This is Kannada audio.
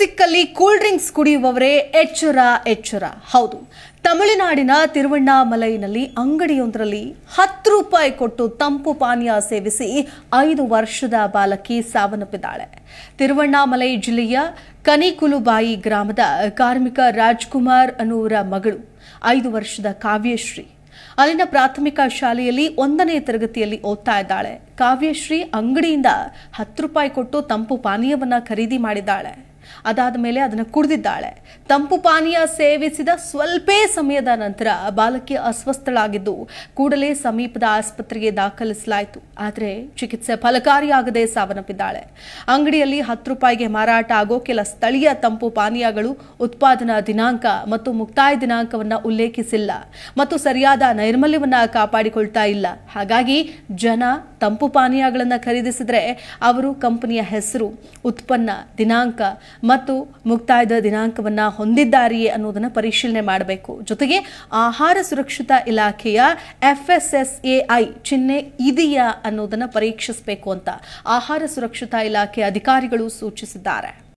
ಸಿಕ್ಕಲ್ಲಿ ಕೂಲ್ ಡ್ರಿಂಕ್ಸ್ ಕುಡಿಯುವವರೇ ಎಚ್ಚರ ಎಚ್ಚರ ಹೌದು ತಮಿಳುನಾಡಿನ ತಿರುವಣ್ಣಾಮಲೈನಲ್ಲಿ ಅಂಗಡಿಯೊಂದರಲ್ಲಿ ಹತ್ತು ರೂಪಾಯಿ ಕೊಟ್ಟು ತಂಪು ಪಾನೀಯ ಸೇವಿಸಿ ಐದು ವರ್ಷದ ಬಾಲಕಿ ಸಾವನ್ನಪ್ಪಿದ್ದಾಳೆ ತಿರುವಣ್ಣಾಮಲೈ ಜಿಲ್ಲೆಯ ಕನಿಕುಲುಬಾಯಿ ಗ್ರಾಮದ ಕಾರ್ಮಿಕ ರಾಜ್ಕುಮಾರ್ ಅನ್ನುವರ ಮಗಳು ಐದು ವರ್ಷದ ಕಾವ್ಯಶ್ರೀ ಅಲ್ಲಿನ ಪ್ರಾಥಮಿಕ ಶಾಲೆಯಲ್ಲಿ ಒಂದನೇ ತರಗತಿಯಲ್ಲಿ ಓದ್ತಾ ಇದ್ದಾಳೆ ಕಾವ್ಯಶ್ರೀ ಅಂಗಡಿಯಿಂದ ಹತ್ತು ರೂಪಾಯಿ ಕೊಟ್ಟು ತಂಪು ಪಾನೀಯವನ್ನು ಖರೀದಿ ಮಾಡಿದ್ದಾಳೆ ಅದಾದ ಮೇಲೆ ಅದನ್ನು ಕುಡಿದಿದ್ದಾಳೆ ತಂಪು ಪಾನೀಯ ಸೇವಿಸಿದ ಸ್ವಲ್ಪೇ ಸಮಯದ ನಂತರ ಬಾಲಕಿ ಅಸ್ವಸ್ಥಳಾಗಿದ್ದು ಕೂಡಲೇ ಸಮೀಪದ ಆಸ್ಪತ್ರೆಗೆ ದಾಖಲಿಸಲಾಯಿತು ಆದರೆ ಚಿಕಿತ್ಸೆ ಫಲಕಾರಿಯಾಗದೆ ಸಾವನ್ನಪ್ಪಿದ್ದಾಳೆ ಅಂಗಡಿಯಲ್ಲಿ ಹತ್ತು ರೂಪಾಯಿಗೆ ಮಾರಾಟ ಆಗೋ ಕೆಲ ಸ್ಥಳೀಯ ತಂಪು ಪಾನೀಯಗಳು ಉತ್ಪಾದನಾ ದಿನಾಂಕ ಮತ್ತು ಮುಕ್ತಾಯ ದಿನಾಂಕವನ್ನು ಉಲ್ಲೇಖಿಸಿಲ್ಲ ಮತ್ತು ಸರಿಯಾದ ನೈರ್ಮಲ್ಯವನ್ನು ಕಾಪಾಡಿಕೊಳ್ತಾ ಇಲ್ಲ ಹಾಗಾಗಿ ಜನ ತಂಪು ಪಾನೀಯಗಳನ್ನು ಖರೀದಿಸಿದರೆ ಅವರು ಕಂಪನಿಯ ಹೆಸರು ಉತ್ಪನ್ನ ದಿನಾಂಕ ಮತ್ತು ಮುಕ್ತಾಯದ ದಿನಾಂಕವನ್ನು ಹೊಂದಿದ್ದಾರೆಯೇ ಅನ್ನೋದನ್ನು ಪರಿಶೀಲನೆ ಮಾಡಬೇಕು ಜೊತೆಗೆ ಆಹಾರ ಸುರಕ್ಷತಾ ಇಲಾಖೆಯ F S S A I ಚಿಹ್ನೆ ಇದೆಯಾ ಅನ್ನೋದನ್ನು ಪರೀಕ್ಷಿಸಬೇಕು ಅಂತ ಆಹಾರ ಸುರಕ್ಷತಾ ಇಲಾಖೆ ಅಧಿಕಾರಿಗಳು ಸೂಚಿಸಿದ್ದಾರೆ